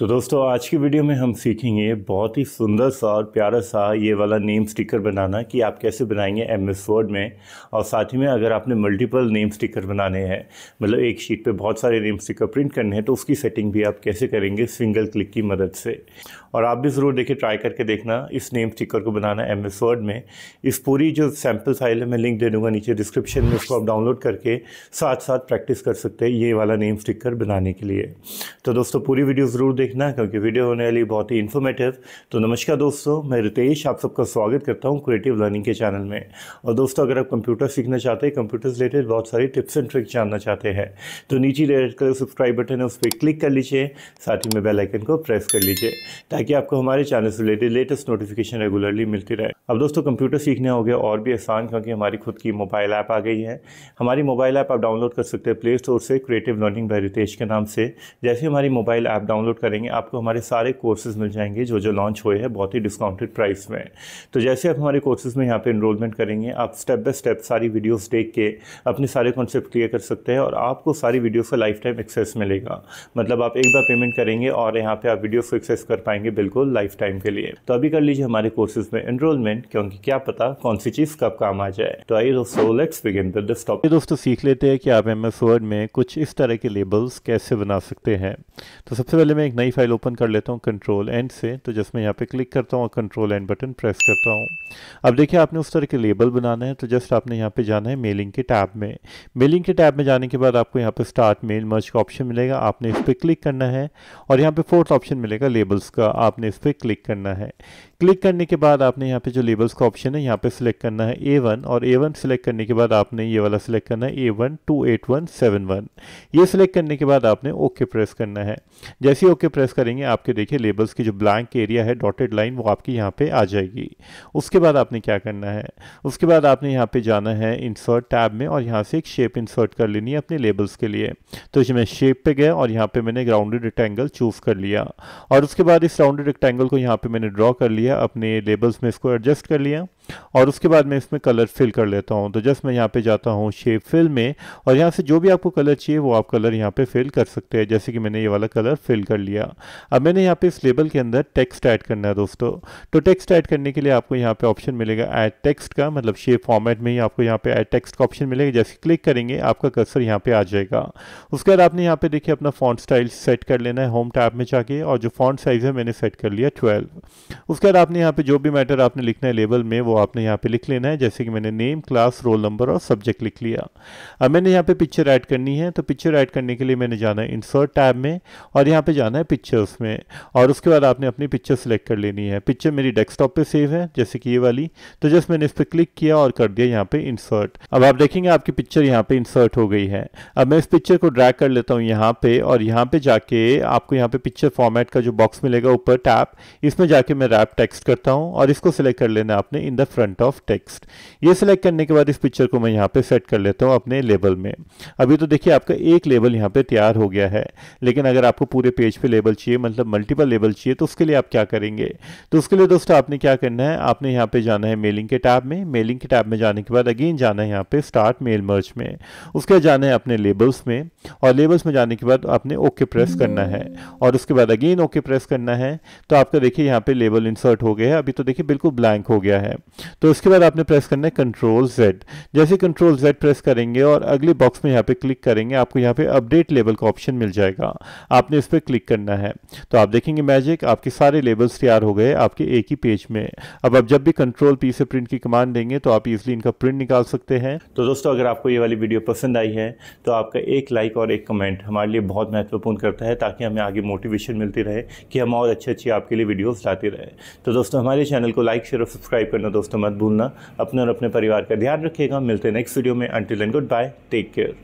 तो दोस्तों आज की वीडियो में हम सीखेंगे बहुत ही सुंदर सा और प्यारा सा ये वाला नेम स्टिकर बनाना कि आप कैसे बनाएंगे एम एस वर्ड में और साथ ही में अगर आपने मल्टीपल नेम स्टिकर बनाने हैं मतलब एक शीट पे बहुत सारे नेम स्टिकर प्रिंट करने हैं तो उसकी सेटिंग भी आप कैसे करेंगे सिंगल क्लिक की मदद से और आप भी ज़रूर देखिए ट्राई करके देखना इस नेम स्टिकर को बनाना एम एस वर्ड में इस पूरी जो सैम्पल फाइल है मैं लिंक दे दूँगा नीचे डिस्क्रिप्शन में उसको आप डाउनलोड करके साथ साथ प्रैक्टिस कर सकते हैं ये वाला नेम स्टिकर बनाने के लिए तो दोस्तों पूरी वीडियो ज़रूर देखना क्योंकि वीडियो होने वाली बहुत ही इन्फॉर्मेटिव तो नमस्कार दोस्तों मैं रितेश आप सबका स्वागत करता हूँ क्रिएटिव लर्निंग के चैनल में और दोस्तों अगर आप कंप्यूटर सीखना चाहते हैं कंप्यूटर रिलेटेड बहुत सारी टिप्स एंड ट्रिक्स जानना चाहते हैं तो नीचे रेड कलर सब्सक्राइब बटन है उस पर क्लिक कर लीजिए साथ ही में बेलाइकन को प्रेस कर लीजिए ताकि आपको हमारे चैनल से रिलेटेड लेटेस्ट नोटिफिकेशन रेगुलरली मिलती रहे अब दोस्तों कंप्यूटर सीखने हो गया और भी आसान क्योंकि हमारी खुद की मोबाइल ऐप आ गई है हमारी मोबाइल ऐप आप डाउनलोड कर सकते हैं प्ले स्टोर से क्रिएटिव लर्निंग बाय रितेश के नाम से जैसे हमारी मोबाइल ऐप डाउनलोड करेंगे आपको हमारे सारे कोर्सेज मिल जाएंगे जो जो लॉन्च हुए हैं बहुत ही डिस्काउंटेड प्राइस में तो जैसे आप हमारे कोर्सेज में यहाँ पर इनरोलमेंट करेंगे आप स्टेप बाय स्टेप सारी वीडियोज़ देख के अपने सारे कॉन्सेप्ट क्लियर कर सकते हैं और आपको सारी वीडियोज़ का लाइफ टाइम एक्सेस मिलेगा मतलब आप एक बार पेमेंट करेंगे और यहाँ पर आप वीडियोज़ को एक्सेस कर पाएंगे बिल्कुल लाइफ टाइम के लिए तो अभी कर लीजिए हमारे कोर्सेज में इनरोलमेंट हेड क्योंकि क्या पता कौन सी चीज़ कब काम आ जाए तो आइए दोस्तों let's begin with this topic दोस्तों सीख लेते हैं कि आप एम एस वर्ड में कुछ इस तरह के लेबल्स कैसे बना सकते हैं तो सबसे पहले मैं एक नई फाइल ओपन कर लेता हूँ कंट्रोल एंड से तो जस्ट मैं यहाँ पे क्लिक करता हूँ और कंट्रोल एंड बटन प्रेस करता हूँ अब देखिए आपने उस तरह के लेबल बनाना है तो जस्ट आपने यहाँ पे जाना है मेलिंग के टैब में मेलिंग के टैब में जाने के बाद आपको यहाँ पे स्टार्ट मेल मर्ज का ऑप्शन मिलेगा आपने इस पर क्लिक करना है और यहाँ पे फोर्थ ऑप्शन मिलेगा लेबल्स का आपने इस पर क्लिक करना है क्लिक करने के बाद आपने यहाँ पे जो लेबल्स का ऑप्शन है यहाँ पे सिलेक्ट करना है ए वन और ए वन सिलेक्ट करने के बाद आपने ये वाला सिलेक्ट करना है A one two eight one seven one ये सिलेक्ट करने के बाद आपने ओके okay प्रेस करना है जैसे ओके okay प्रेस करेंगे आपके देखिए लेबल्स की जो ब्लैंक एरिया है डॉटेड लाइन वो आपकी यहाँ पे आ जाएगी उसके बाद आपने क्या करना है उसके बाद आपने यहाँ पे जाना है इंसर्ट टैब में और यहाँ से एक शेप इंसर्ट कर लेनी है अपने लेबल्स के लिए तो मैं शेप पर गया और यहाँ पर मैंने ग्राउंडेड रेक्टेंगल चूज़ कर लिया और उसके बाद इस राउंडेड रेक्टेंगल को यहाँ पर मैंने ड्रॉ कर लिया अपने लेबल्स में इसको एडजस्ट एडजस्ट कर लिया और उसके बाद मैं इसमें कलर फिल कर लेता हूँ तो जस्ट मैं यहाँ पे जाता हूँ शेप फिल में और यहाँ से जो भी आपको कलर चाहिए वो आप कलर यहाँ पे फिल कर सकते हैं जैसे कि मैंने ये वाला कलर फिल कर लिया अब मैंने यहाँ पे इस लेबल के अंदर टेक्स्ट ऐड करना है दोस्तों तो टेक्स्ट ऐड करने के लिए आपको यहाँ पे ऑप्शन मिलेगा ऐड टेक्स्ट का मतलब शेप फॉर्मेट में ही आपको यहाँ पे ऐड टेक्स्ट का ऑप्शन मिलेगा जैसे क्लिक करेंगे आपका कर्सर यहाँ पे आ जाएगा उसके बाद आपने यहाँ पे देखिए अपना फॉन्ट स्टाइल सेट कर लेना है होम टैप में जाके और जो फॉन्ट साइज है मैंने सेट कर लिया ट्वेल्व उसके बाद आपने यहाँ पे जो भी मैटर आपने लिखना है लेबल में वो आपने यहाँ पे लिख लेना है जैसे कि मैंने नेम क्लास रोल नंबर और सब्जेक्ट लिख लिया अब मैंने यहाँ पे पिक्चर ऐड करनी है तो पिक्चर ऐड करने के लिए मैंने जाना है इंसर्ट टैब में और यहाँ पे जाना है पिक्चर्स में और उसके बाद आपने अपनी पिक्चर सेलेक्ट कर लेनी है पिक्चर मेरी डेस्कटॉप पर सेव है जैसे कि ये वाली तो जस्ट मैंने इस पर क्लिक किया और कर दिया यहाँ पे इंसर्ट अब आप देखेंगे आपकी पिक्चर यहाँ पे इंसर्ट हो गई है अब मैं इस पिक्चर को ड्रैक कर लेता हूँ यहाँ पे और यहाँ पे जाके आपको यहाँ पे पिक्चर फॉर्मेट का जो बॉक्स मिलेगा ऊपर टैप इसमें जाके मैं रैप टेक्स्ट करता हूँ और इसको सिलेक्ट कर लेना आपने in the front of text ये सिलेक्ट करने के बाद इस पिक्चर को मैं यहाँ पे सेट कर लेता हूँ अपने लेबल में अभी तो देखिए आपका एक लेबल यहाँ पे तैयार हो गया है लेकिन अगर आपको पूरे पेज पे लेबल चाहिए मतलब मल्टीपल लेबल चाहिए तो उसके लिए आप क्या करेंगे तो उसके लिए दोस्तों आपने क्या करना है आपने यहाँ पे जाना है मेलिंग के टैब में मेलिंग के टैब में जाने के बाद अगेन जाना है यहाँ पे स्टार्ट मेल मर्च में उसके बाद जाना है अपने लेबल्स में और लेबल्स में जाने के बाद आपने ओके प्रेस करना है और उसके बाद अगेन ओके प्रेस करना है तो आपका देखिए यहाँ पे लेबल इंसर्ट हो गया है अभी तो देखिए बिल्कुल ब्लैंक हो गया है तो उसके बाद आपने प्रेस करना है कंट्रोल जेड जैसे कंट्रोल जेड प्रेस करेंगे और अगले बॉक्स में यहाँ पे क्लिक करेंगे आपको यहाँ पे अपडेट लेबल का ऑप्शन मिल जाएगा आपने इस पर क्लिक करना है तो आप देखेंगे मैजिक आपके सारे लेबल्स तैयार हो गए आपके एक ही पेज में अब आप जब भी कंट्रोल पी से प्रिंट की कमांड देंगे तो आप इजिली इनका प्रिंट निकाल सकते हैं तो दोस्तों अगर आपको ये वाली वीडियो पसंद आई है तो आपका एक लाइक और एक कमेंट हमारे लिए बहुत महत्वपूर्ण करता है ताकि हमें आगे मोटिवेशन मिलती रहे कि हम और अच्छी अच्छी आपके लिए वीडियोज़ लाते रहे तो दोस्तों हमारे चैनल को लाइक शेयर और सब्सक्राइब करना तो दोस्तों मत भूलना अपने और अपने परिवार का ध्यान रखिएगा मिलते हैं नेक्स्ट वीडियो में until and good bye take care